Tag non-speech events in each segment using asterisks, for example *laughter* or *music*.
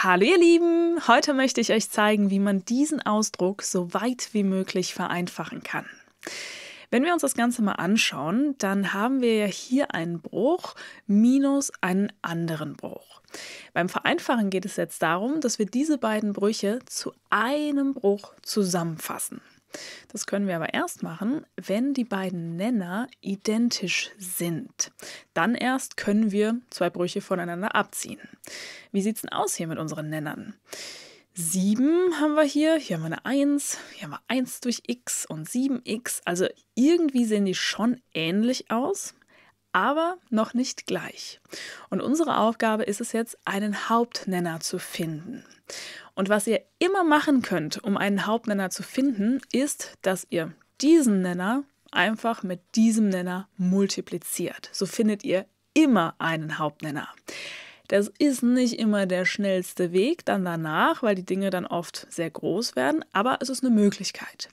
Hallo ihr Lieben, heute möchte ich euch zeigen, wie man diesen Ausdruck so weit wie möglich vereinfachen kann. Wenn wir uns das Ganze mal anschauen, dann haben wir ja hier einen Bruch minus einen anderen Bruch. Beim Vereinfachen geht es jetzt darum, dass wir diese beiden Brüche zu einem Bruch zusammenfassen. Das können wir aber erst machen, wenn die beiden Nenner identisch sind. Dann erst können wir zwei Brüche voneinander abziehen. Wie sieht es denn aus hier mit unseren Nennern? 7 haben wir hier, hier haben wir eine 1, hier haben wir 1 durch x und 7x. Also irgendwie sehen die schon ähnlich aus aber noch nicht gleich. Und unsere Aufgabe ist es jetzt, einen Hauptnenner zu finden. Und was ihr immer machen könnt, um einen Hauptnenner zu finden, ist, dass ihr diesen Nenner einfach mit diesem Nenner multipliziert. So findet ihr immer einen Hauptnenner. Das ist nicht immer der schnellste Weg dann danach, weil die Dinge dann oft sehr groß werden, aber es ist eine Möglichkeit.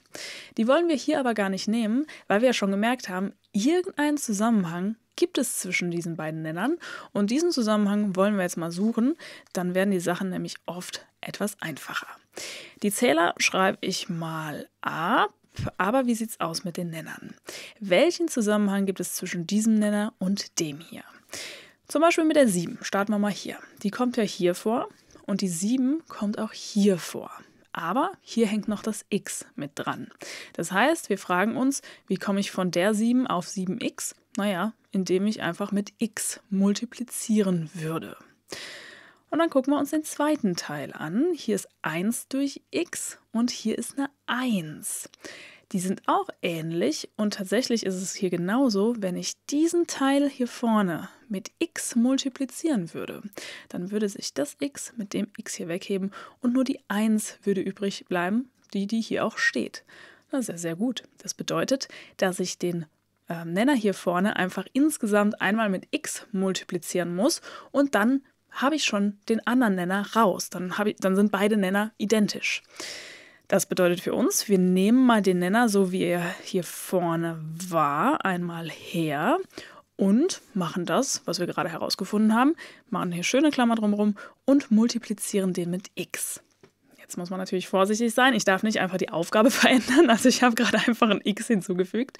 Die wollen wir hier aber gar nicht nehmen, weil wir ja schon gemerkt haben, irgendeinen Zusammenhang gibt es zwischen diesen beiden Nennern? Und diesen Zusammenhang wollen wir jetzt mal suchen. Dann werden die Sachen nämlich oft etwas einfacher. Die Zähler schreibe ich mal ab. Aber wie sieht es aus mit den Nennern? Welchen Zusammenhang gibt es zwischen diesem Nenner und dem hier? Zum Beispiel mit der 7. Starten wir mal hier. Die kommt ja hier vor und die 7 kommt auch hier vor. Aber hier hängt noch das x mit dran. Das heißt, wir fragen uns, wie komme ich von der 7 auf 7x? Naja, indem ich einfach mit x multiplizieren würde. Und dann gucken wir uns den zweiten Teil an. Hier ist 1 durch x und hier ist eine 1. Die sind auch ähnlich und tatsächlich ist es hier genauso, wenn ich diesen Teil hier vorne mit x multiplizieren würde, dann würde sich das x mit dem x hier wegheben und nur die 1 würde übrig bleiben, die, die hier auch steht. Das ist sehr gut. Das bedeutet, dass ich den ähm, Nenner hier vorne einfach insgesamt einmal mit x multiplizieren muss und dann habe ich schon den anderen Nenner raus. Dann, ich, dann sind beide Nenner identisch. Das bedeutet für uns, wir nehmen mal den Nenner, so wie er hier vorne war, einmal her und machen das, was wir gerade herausgefunden haben, machen hier schöne Klammer drumherum und multiplizieren den mit x. Jetzt muss man natürlich vorsichtig sein. Ich darf nicht einfach die Aufgabe *laughs* verändern. Also ich habe gerade einfach ein X hinzugefügt.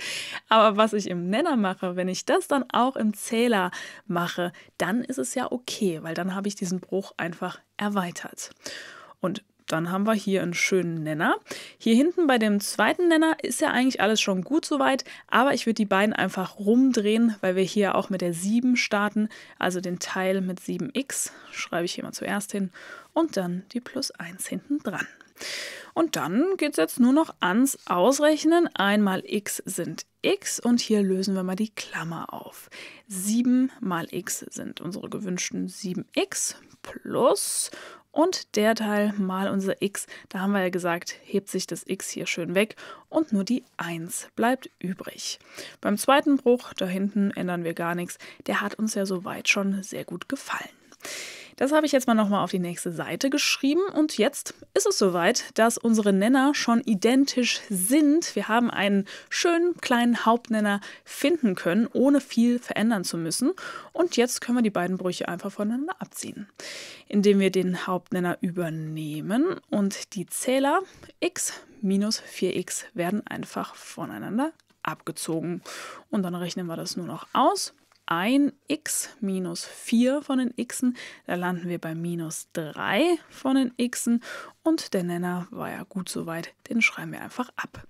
Aber was ich im Nenner mache, wenn ich das dann auch im Zähler mache, dann ist es ja okay, weil dann habe ich diesen Bruch einfach erweitert. Und dann haben wir hier einen schönen Nenner. Hier hinten bei dem zweiten Nenner ist ja eigentlich alles schon gut soweit, aber ich würde die beiden einfach rumdrehen, weil wir hier auch mit der 7 starten, also den Teil mit 7x, schreibe ich hier mal zuerst hin, und dann die plus 1 hinten dran. Und dann geht es jetzt nur noch ans Ausrechnen. Einmal x sind x und hier lösen wir mal die Klammer auf. 7 mal x sind unsere gewünschten 7x plus und der Teil mal unser x, da haben wir ja gesagt, hebt sich das x hier schön weg und nur die 1 bleibt übrig. Beim zweiten Bruch, da hinten ändern wir gar nichts, der hat uns ja soweit schon sehr gut gefallen. Das habe ich jetzt mal nochmal auf die nächste Seite geschrieben und jetzt ist es soweit, dass unsere Nenner schon identisch sind. Wir haben einen schönen kleinen Hauptnenner finden können, ohne viel verändern zu müssen. Und jetzt können wir die beiden Brüche einfach voneinander abziehen, indem wir den Hauptnenner übernehmen und die Zähler x minus 4x werden einfach voneinander abgezogen. Und dann rechnen wir das nur noch aus ein x minus 4 von den xen, da landen wir bei minus 3 von den xen und der Nenner war ja gut soweit, den schreiben wir einfach ab.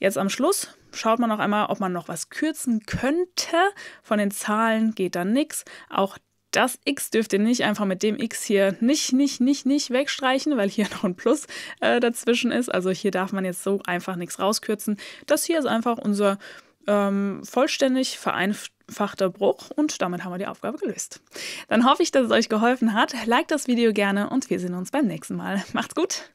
Jetzt am Schluss schaut man noch einmal, ob man noch was kürzen könnte. Von den Zahlen geht dann nichts. Auch das x dürft ihr nicht einfach mit dem x hier nicht, nicht, nicht, nicht wegstreichen, weil hier *laughs* noch ein Plus äh, dazwischen ist. Also hier darf man jetzt so einfach nichts rauskürzen. Das hier ist einfach unser ähm, vollständig vereinfachter Bruch und damit haben wir die Aufgabe gelöst. Dann hoffe ich, dass es euch geholfen hat. Like das Video gerne und wir sehen uns beim nächsten Mal. Macht's gut!